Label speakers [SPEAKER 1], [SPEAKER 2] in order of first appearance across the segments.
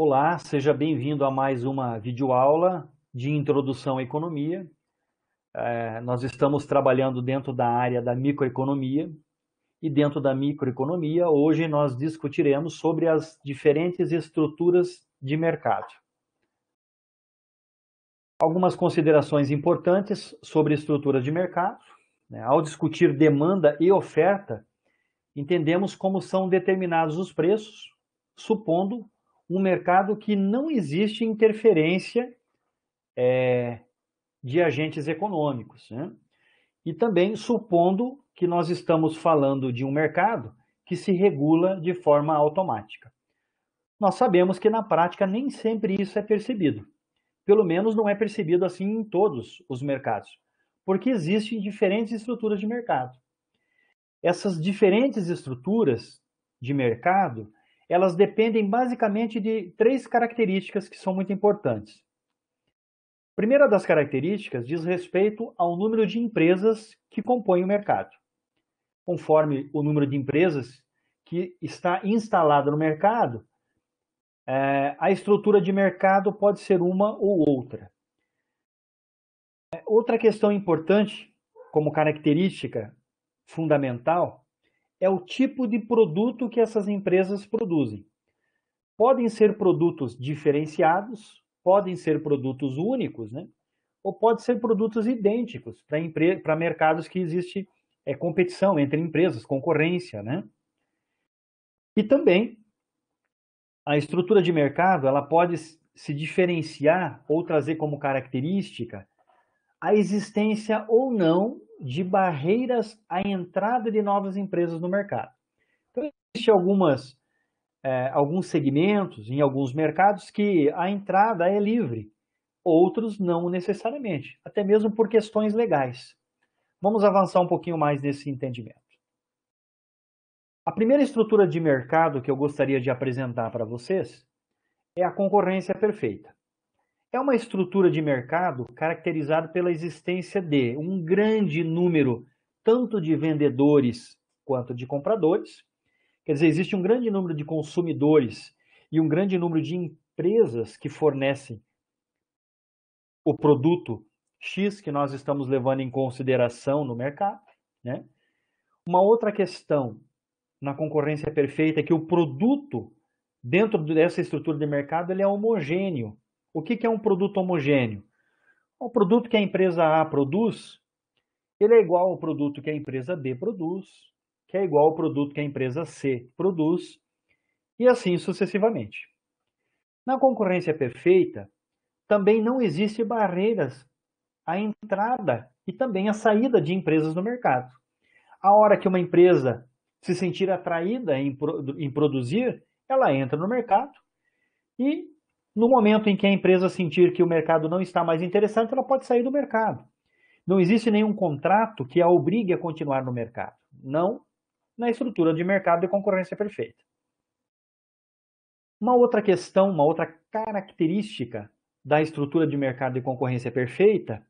[SPEAKER 1] Olá, seja bem-vindo a mais uma videoaula de Introdução à Economia. É, nós estamos trabalhando dentro da área da microeconomia e dentro da microeconomia, hoje nós discutiremos sobre as diferentes estruturas de mercado. Algumas considerações importantes sobre estruturas de mercado. Né? Ao discutir demanda e oferta, entendemos como são determinados os preços, supondo um mercado que não existe interferência é, de agentes econômicos. Né? E também supondo que nós estamos falando de um mercado que se regula de forma automática. Nós sabemos que na prática nem sempre isso é percebido. Pelo menos não é percebido assim em todos os mercados, porque existem diferentes estruturas de mercado. Essas diferentes estruturas de mercado elas dependem basicamente de três características que são muito importantes. A primeira das características diz respeito ao número de empresas que compõem o mercado. Conforme o número de empresas que está instalado no mercado, é, a estrutura de mercado pode ser uma ou outra. Outra questão importante, como característica fundamental, é o tipo de produto que essas empresas produzem. Podem ser produtos diferenciados, podem ser produtos únicos, né? ou pode ser produtos idênticos para empre... mercados que existe é, competição entre empresas, concorrência. Né? E também a estrutura de mercado ela pode se diferenciar ou trazer como característica a existência ou não de barreiras à entrada de novas empresas no mercado. Então, existem algumas, é, alguns segmentos, em alguns mercados, que a entrada é livre, outros não necessariamente, até mesmo por questões legais. Vamos avançar um pouquinho mais nesse entendimento. A primeira estrutura de mercado que eu gostaria de apresentar para vocês é a concorrência perfeita. É uma estrutura de mercado caracterizada pela existência de um grande número, tanto de vendedores quanto de compradores. Quer dizer, existe um grande número de consumidores e um grande número de empresas que fornecem o produto X que nós estamos levando em consideração no mercado. Né? Uma outra questão na concorrência perfeita é que o produto, dentro dessa estrutura de mercado, ele é homogêneo. O que, que é um produto homogêneo? O produto que a empresa A produz, ele é igual ao produto que a empresa B produz, que é igual ao produto que a empresa C produz, e assim sucessivamente. Na concorrência perfeita, também não existem barreiras à entrada e também à saída de empresas no mercado. A hora que uma empresa se sentir atraída em, em produzir, ela entra no mercado e no momento em que a empresa sentir que o mercado não está mais interessante, ela pode sair do mercado. Não existe nenhum contrato que a obrigue a continuar no mercado. Não na estrutura de mercado de concorrência perfeita. Uma outra questão, uma outra característica da estrutura de mercado de concorrência perfeita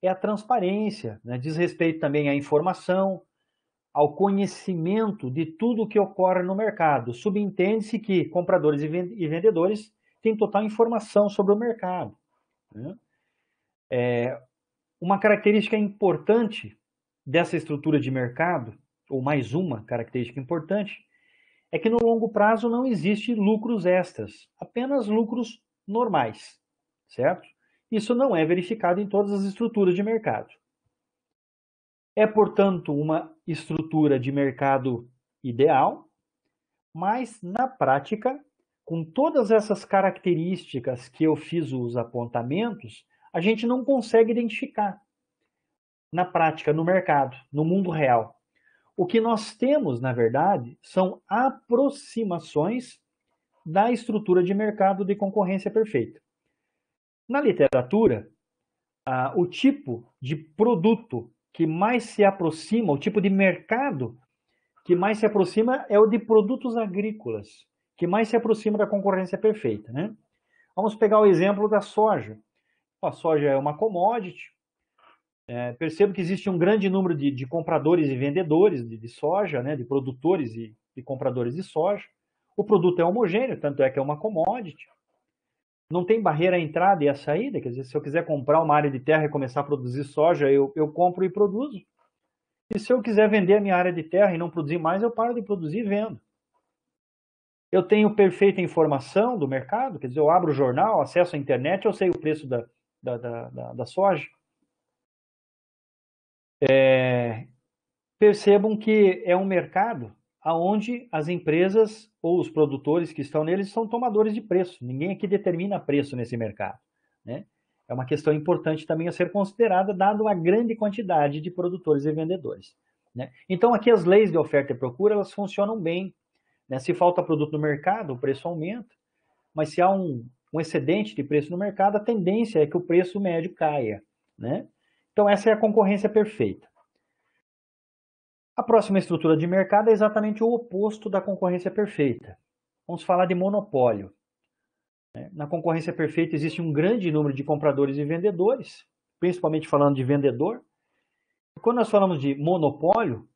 [SPEAKER 1] é a transparência, né? diz respeito também à informação, ao conhecimento de tudo o que ocorre no mercado. Subentende-se que compradores e vendedores tem total informação sobre o mercado. Né? É, uma característica importante dessa estrutura de mercado, ou mais uma característica importante, é que no longo prazo não existe lucros extras, apenas lucros normais, certo? Isso não é verificado em todas as estruturas de mercado. É, portanto, uma estrutura de mercado ideal, mas na prática com todas essas características que eu fiz os apontamentos, a gente não consegue identificar na prática, no mercado, no mundo real. O que nós temos, na verdade, são aproximações da estrutura de mercado de concorrência perfeita. Na literatura, ah, o tipo de produto que mais se aproxima, o tipo de mercado que mais se aproxima é o de produtos agrícolas que mais se aproxima da concorrência perfeita. Né? Vamos pegar o exemplo da soja. A soja é uma commodity. É, percebo que existe um grande número de, de compradores e vendedores de, de, soja, né, de produtores e, compradores de soja. O produto é homogêneo, tanto é que é uma commodity. Não tem barreira à entrada e à saída, quer dizer, se eu quiser comprar uma área de terra e começar a produzir soja, eu, eu compro e produzo. E se eu quiser vender a minha área de terra e não produzir mais, eu paro de produzir e vendo. Eu tenho perfeita informação do mercado, quer dizer, eu abro o jornal, acesso à internet, eu sei o preço da, da, da, da soja. É, percebam que é um mercado aonde as empresas ou os produtores que estão neles são tomadores de preço. Ninguém aqui determina preço nesse mercado. Né? É uma questão importante também a ser considerada, dado a grande quantidade de produtores e vendedores. Né? Então, aqui as leis de oferta e procura elas funcionam bem né? Se falta produto no mercado, o preço aumenta, mas se há um, um excedente de preço no mercado, a tendência é que o preço médio caia. Né? Então, essa é a concorrência perfeita. A próxima estrutura de mercado é exatamente o oposto da concorrência perfeita. Vamos falar de monopólio. Né? Na concorrência perfeita existe um grande número de compradores e vendedores, principalmente falando de vendedor. Quando nós falamos de monopólio,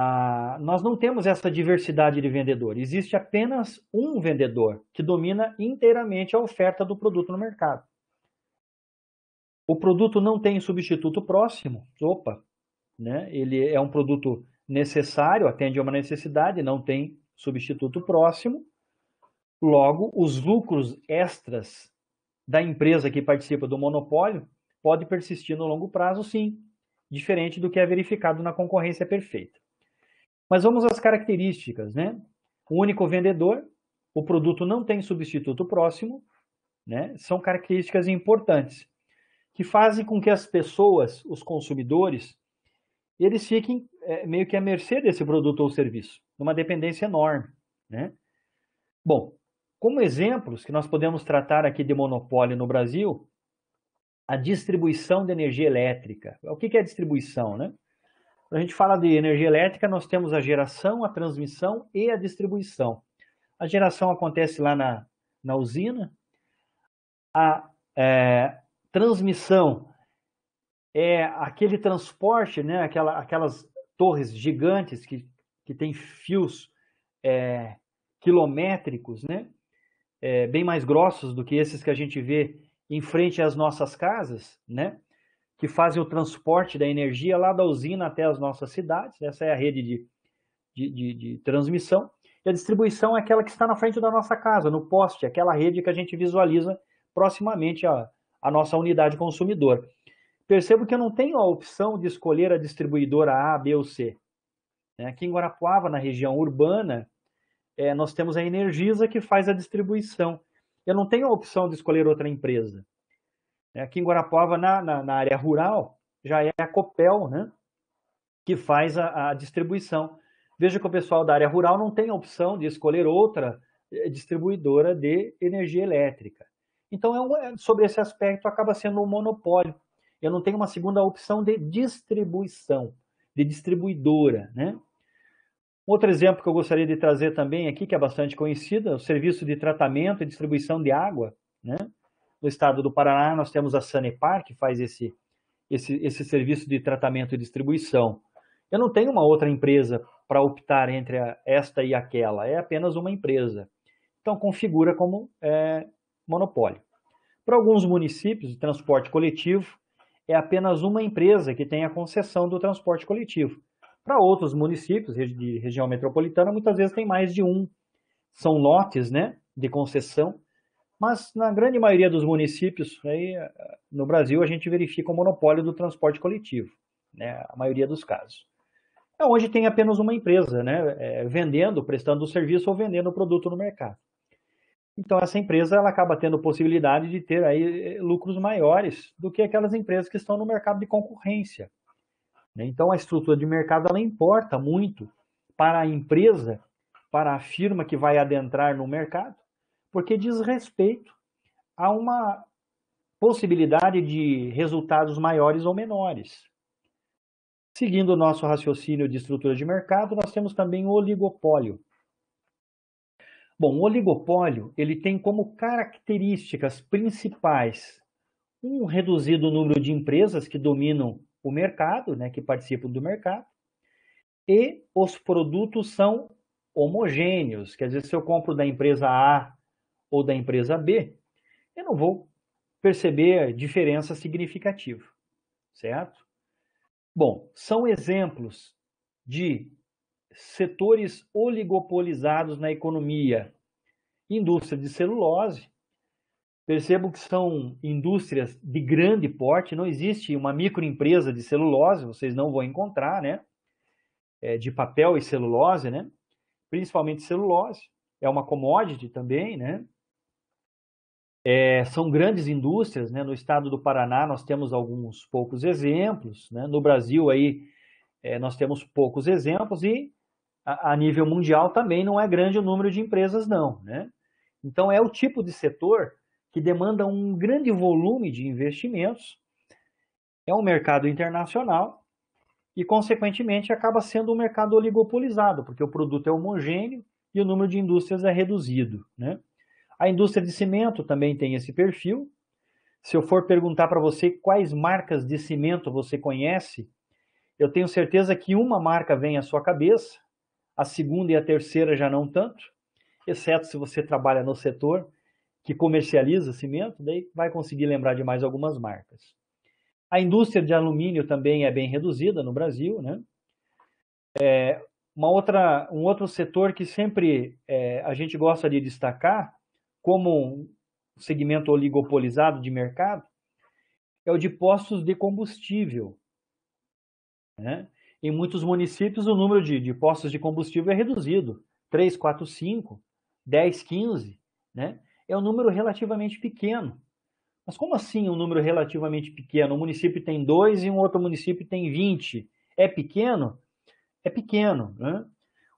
[SPEAKER 1] ah, nós não temos essa diversidade de vendedor. Existe apenas um vendedor que domina inteiramente a oferta do produto no mercado. O produto não tem substituto próximo. Opa, né? Ele é um produto necessário, atende a uma necessidade, não tem substituto próximo. Logo, os lucros extras da empresa que participa do monopólio pode persistir no longo prazo, sim, diferente do que é verificado na concorrência perfeita. Mas vamos às características, né? O único vendedor, o produto não tem substituto próximo, né? São características importantes que fazem com que as pessoas, os consumidores, eles fiquem é, meio que à mercê desse produto ou serviço, numa dependência enorme, né? Bom, como exemplos que nós podemos tratar aqui de monopólio no Brasil, a distribuição de energia elétrica. O que é distribuição, né? Quando a gente fala de energia elétrica, nós temos a geração, a transmissão e a distribuição. A geração acontece lá na, na usina, a é, transmissão é aquele transporte, né, aquela, aquelas torres gigantes que, que têm fios é, quilométricos, né, é, bem mais grossos do que esses que a gente vê em frente às nossas casas, né? que fazem o transporte da energia lá da usina até as nossas cidades. Essa é a rede de, de, de, de transmissão. E a distribuição é aquela que está na frente da nossa casa, no poste, aquela rede que a gente visualiza proximamente à, à nossa unidade consumidora. Percebo que eu não tenho a opção de escolher a distribuidora A, B ou C. Né? Aqui em Guarapuava, na região urbana, é, nós temos a Energisa que faz a distribuição. Eu não tenho a opção de escolher outra empresa. É, aqui em Guarapuava, na, na, na área rural, já é a Copel né, que faz a, a distribuição. Veja que o pessoal da área rural não tem a opção de escolher outra eh, distribuidora de energia elétrica. Então, é um, é, sobre esse aspecto, acaba sendo um monopólio. Eu não tenho uma segunda opção de distribuição, de distribuidora. Né? Outro exemplo que eu gostaria de trazer também aqui, que é bastante conhecido, é o serviço de tratamento e distribuição de água. Né? no estado do Paraná, nós temos a Sanepar, que faz esse, esse, esse serviço de tratamento e distribuição. Eu não tenho uma outra empresa para optar entre a, esta e aquela, é apenas uma empresa. Então, configura como é, monopólio. Para alguns municípios, o transporte coletivo é apenas uma empresa que tem a concessão do transporte coletivo. Para outros municípios de região metropolitana, muitas vezes tem mais de um. São lotes né, de concessão mas na grande maioria dos municípios aí, eh, no Brasil, a gente verifica o monopólio do transporte coletivo, né? a maioria dos casos. É onde tem apenas uma empresa, né? É, vendendo, prestando o serviço ou vendendo o produto no mercado. Então, essa empresa ela acaba tendo possibilidade de ter aí eh, lucros maiores do que aquelas empresas que estão no mercado de concorrência. Né. Então, a estrutura de mercado ela importa muito para a empresa, para a firma que vai adentrar no mercado, porque diz respeito a uma possibilidade de resultados maiores ou menores. Seguindo o nosso raciocínio de estrutura de mercado, nós temos também o oligopólio. Bom, o oligopólio ele tem como características principais um reduzido número de empresas que dominam o mercado, né, que participam do mercado, e os produtos são homogêneos. Quer dizer, se eu compro da empresa A ou da empresa B, eu não vou perceber diferença significativa, certo? Bom, são exemplos de setores oligopolizados na economia. Indústria de celulose, percebo que são indústrias de grande porte, não existe uma microempresa de celulose, vocês não vão encontrar, né? É, de papel e celulose, né? Principalmente celulose, é uma commodity também, né? É, são grandes indústrias, né? no estado do Paraná nós temos alguns poucos exemplos, né? no Brasil aí é, nós temos poucos exemplos e a, a, nível mundial também não é grande o número de empresas não, né? Então é o tipo de setor que demanda um grande volume de investimentos, é um mercado internacional e consequentemente acaba sendo um mercado oligopolizado, porque o produto é homogêneo e o número de indústrias é reduzido, né? A indústria de cimento também tem esse perfil. Se eu for perguntar para você quais marcas de cimento você conhece, eu tenho certeza que uma marca vem à sua cabeça, a segunda e a terceira já não tanto, exceto se você trabalha no setor que comercializa cimento, daí vai conseguir lembrar de mais algumas marcas. A indústria de alumínio também é bem reduzida no Brasil, né? É, uma outra, um outro setor que sempre é, a gente gosta de destacar como um segmento oligopolizado de mercado, é o de postos de combustível. Né? Em muitos municípios, o número de, de postos de combustível é reduzido 3, 4, 5, 10, 15. Né? É um número relativamente pequeno. Mas como assim um número relativamente pequeno? Um município tem dois e um outro município tem 20. É pequeno? É pequeno. Né?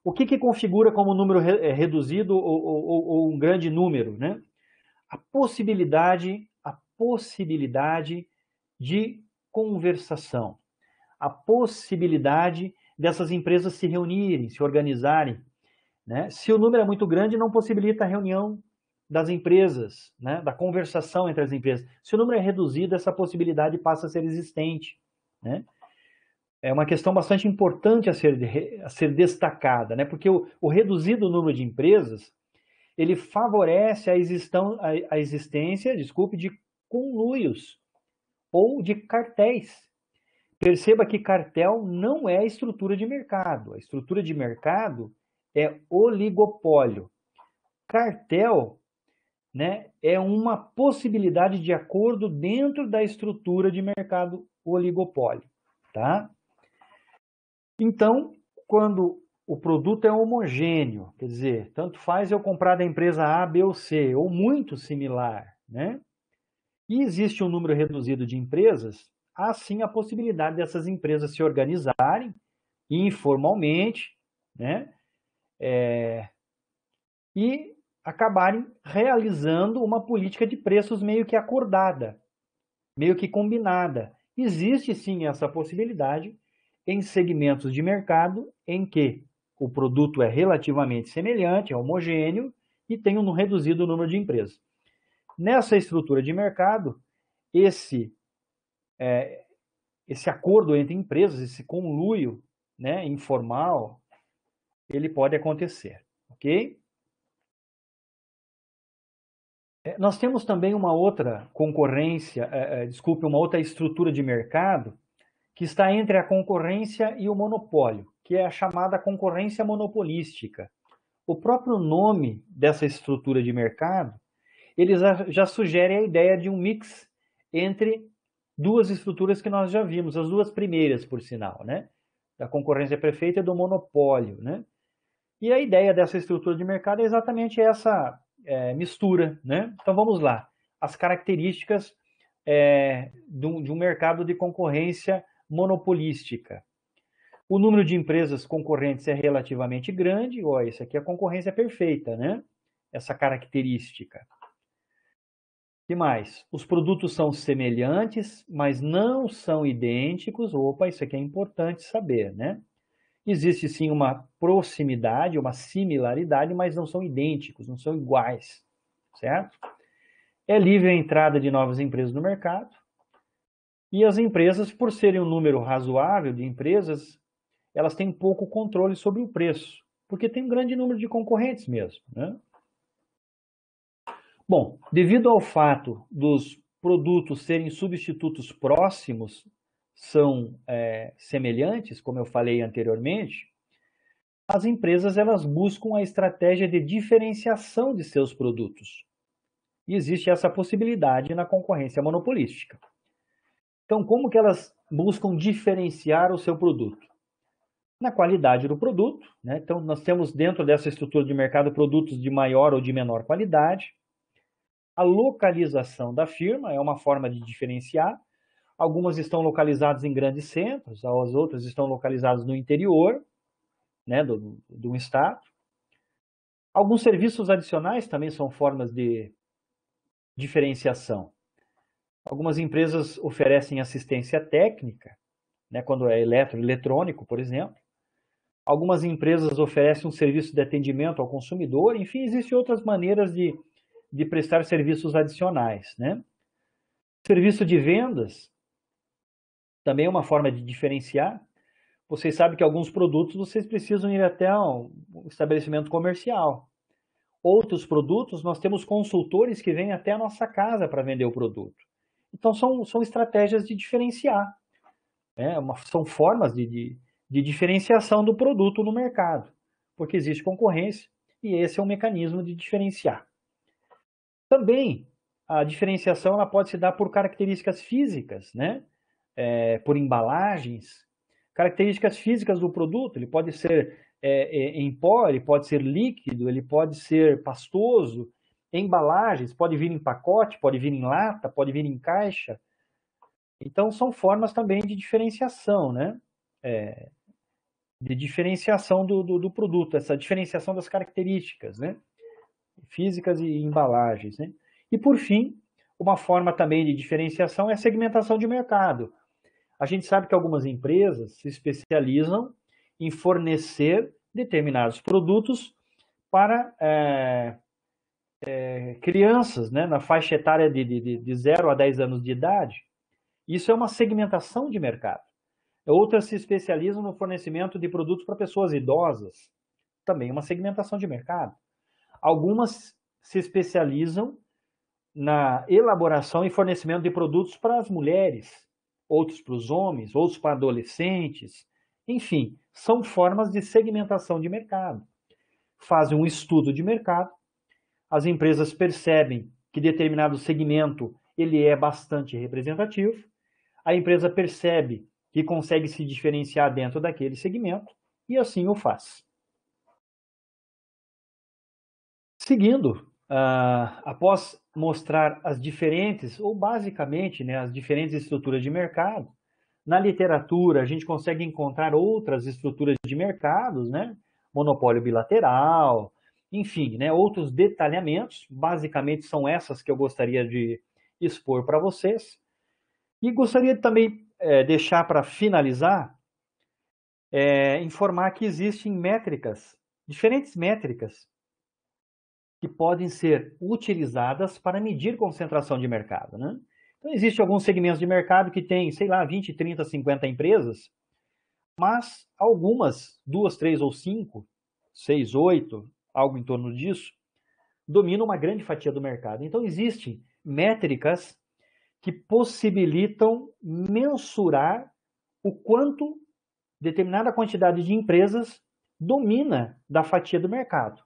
[SPEAKER 1] o que, que configura como número re, é, reduzido ou, ou, ou um grande número, né? A possibilidade, a possibilidade de conversação, a possibilidade dessas empresas se reunirem, se organizarem. Né? Se o número é muito grande, não possibilita a reunião das empresas, né? da conversação entre as empresas. Se o número é reduzido, essa possibilidade passa a ser existente. Né? é uma questão bastante importante a ser, a ser destacada, né? porque o, o reduzido número de empresas ele favorece a, existão, a, a existência desculpe, de conluios ou de cartéis. Perceba que cartel não é estrutura de mercado. A estrutura de mercado é oligopólio. Cartel né, é uma possibilidade de acordo dentro da estrutura de mercado oligopólio. Tá? Então, quando o produto é homogêneo, quer dizer, tanto faz eu comprar da empresa A, B ou C, ou muito similar, né? E existe um número reduzido de empresas, há sim a possibilidade dessas empresas se organizarem informalmente, né? É, e acabarem realizando uma política de preços meio que acordada, meio que combinada. Existe sim essa possibilidade em segmentos de mercado em que o produto é relativamente semelhante, é homogêneo e tem um reduzido número de empresas. Nessa estrutura de mercado, esse, é, esse acordo entre empresas, esse conluio né, informal, ele pode acontecer, ok? É, nós temos também uma outra concorrência, é, é, desculpe, uma outra estrutura de mercado que está entre a concorrência e o monopólio, que é a chamada concorrência monopolística. O próprio nome dessa estrutura de mercado, ele já sugere a ideia de um mix entre duas estruturas que nós já vimos, as duas primeiras, por sinal, né? Da concorrência prefeita e do monopólio, né? E a ideia dessa estrutura de mercado é exatamente essa é, mistura, né? Então vamos lá, as características é, de, um, de um mercado de concorrência monopolística. O número de empresas concorrentes é relativamente grande, ó, isso aqui é a concorrência perfeita, né? Essa característica. E mais, os produtos são semelhantes, mas não são idênticos. Opa, isso aqui é importante saber, né? Existe sim uma proximidade, uma similaridade, mas não são idênticos, não são iguais, certo? É livre a entrada de novas empresas no mercado. E as empresas, por serem um número razoável de empresas, elas têm pouco controle sobre o preço, porque tem um grande número de concorrentes mesmo. Né? Bom, devido ao fato dos produtos serem substitutos próximos, são é, semelhantes, como eu falei anteriormente, as empresas elas buscam a estratégia de diferenciação de seus produtos. E existe essa possibilidade na concorrência monopolística. Então, como que elas buscam diferenciar o seu produto? Na qualidade do produto, né? então nós temos dentro dessa estrutura de mercado produtos de maior ou de menor qualidade. A localização da firma é uma forma de diferenciar. Algumas estão localizadas em grandes centros, as outras estão localizadas no interior né, do, do estado. Alguns serviços adicionais também são formas de diferenciação. Algumas empresas oferecem assistência técnica, né, quando é eletroeletrônico, por exemplo. Algumas empresas oferecem um serviço de atendimento ao consumidor. Enfim, existem outras maneiras de, de prestar serviços adicionais. Né? Serviço de vendas também é uma forma de diferenciar. Vocês sabem que alguns produtos vocês precisam ir até um estabelecimento comercial. Outros produtos, nós temos consultores que vêm até a nossa casa para vender o produto. Então, são, são estratégias de diferenciar, né? É uma, são formas de, de, de diferenciação do produto no mercado, porque existe concorrência e esse é um mecanismo de diferenciar. Também a diferenciação ela pode se dar por características físicas, né? É, por embalagens, características físicas do produto. Ele pode ser é, é, em pó, ele pode ser líquido, ele pode ser pastoso, embalagens, pode vir em pacote, pode vir em lata, pode vir em caixa. Então, são formas também de diferenciação, né? É, de diferenciação do, do, do, produto, essa diferenciação das características, né? Físicas e embalagens, né? E, por fim, uma forma também de diferenciação é a segmentação de mercado. A gente sabe que algumas empresas se especializam em fornecer determinados produtos para é, é, crianças né, na faixa etária de, de, de 0 a 10 anos de idade. Isso é uma segmentação de mercado. Outras se especializam no fornecimento de produtos para pessoas idosas, também é uma segmentação de mercado. Algumas se especializam na elaboração e fornecimento de produtos para as mulheres, outros para os homens, outros para adolescentes. Enfim, são formas de segmentação de mercado. Fazem um estudo de mercado as empresas percebem que determinado segmento ele é bastante representativo, a empresa percebe que consegue se diferenciar dentro daquele segmento e assim o faz. Seguindo, uh, após mostrar as diferentes, ou basicamente né, as diferentes estruturas de mercado, na literatura a gente consegue encontrar outras estruturas de mercados, né? monopólio bilateral, enfim, né, outros detalhamentos, basicamente são essas que eu gostaria de expor para vocês. E gostaria de também é, deixar para finalizar, é, informar que existem métricas, diferentes métricas, que podem ser utilizadas para medir concentração de mercado. Né? Então, existem alguns segmentos de mercado que tem, sei lá, 20, 30, 50 empresas, mas algumas, duas, três ou cinco, seis, oito, algo em torno disso, domina uma grande fatia do mercado. Então, existem métricas que possibilitam mensurar o quanto determinada quantidade de empresas domina da fatia do mercado.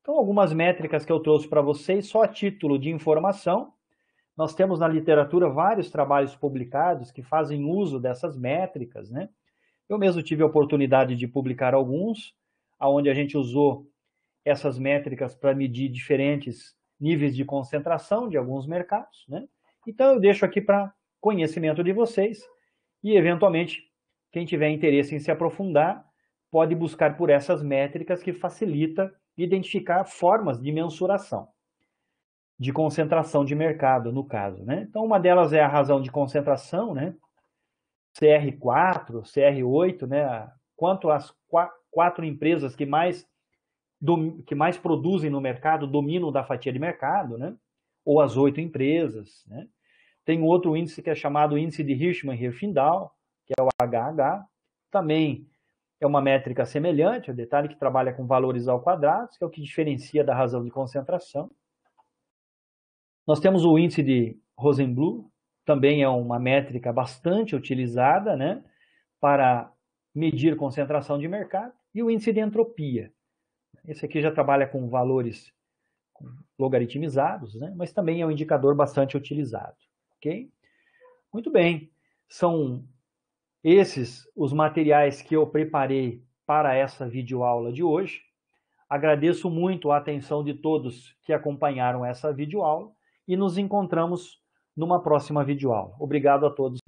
[SPEAKER 1] Então, algumas métricas que eu trouxe para vocês, só a título de informação. Nós temos na literatura vários trabalhos publicados que fazem uso dessas métricas, né? Eu mesmo tive a oportunidade de publicar alguns, aonde a gente usou essas métricas para medir diferentes níveis de concentração de alguns mercados. Né? Então, eu deixo aqui para conhecimento de vocês e, eventualmente, quem tiver interesse em se aprofundar, pode buscar por essas métricas que facilita identificar formas de mensuração de concentração de mercado, no caso. Né? Então, uma delas é a razão de concentração, né? CR4, CR8, né? quanto às quatro empresas que mais do, que mais produzem no mercado dominam da fatia de mercado, né? ou as oito empresas. Né? Tem outro índice que é chamado índice de Hirschman-Hirschendahl, que é o HH, também é uma métrica semelhante, o é detalhe que trabalha com valores ao quadrado, que é o que diferencia da razão de concentração. Nós temos o índice de Rosenblum, também é uma métrica bastante utilizada né, para medir concentração de mercado, e o índice de entropia, esse aqui já trabalha com valores logaritmizados, né? mas também é um indicador bastante utilizado. Ok? Muito bem. São esses os materiais que eu preparei para essa videoaula de hoje. Agradeço muito a atenção de todos que acompanharam essa videoaula e nos encontramos numa próxima videoaula. Obrigado a todos.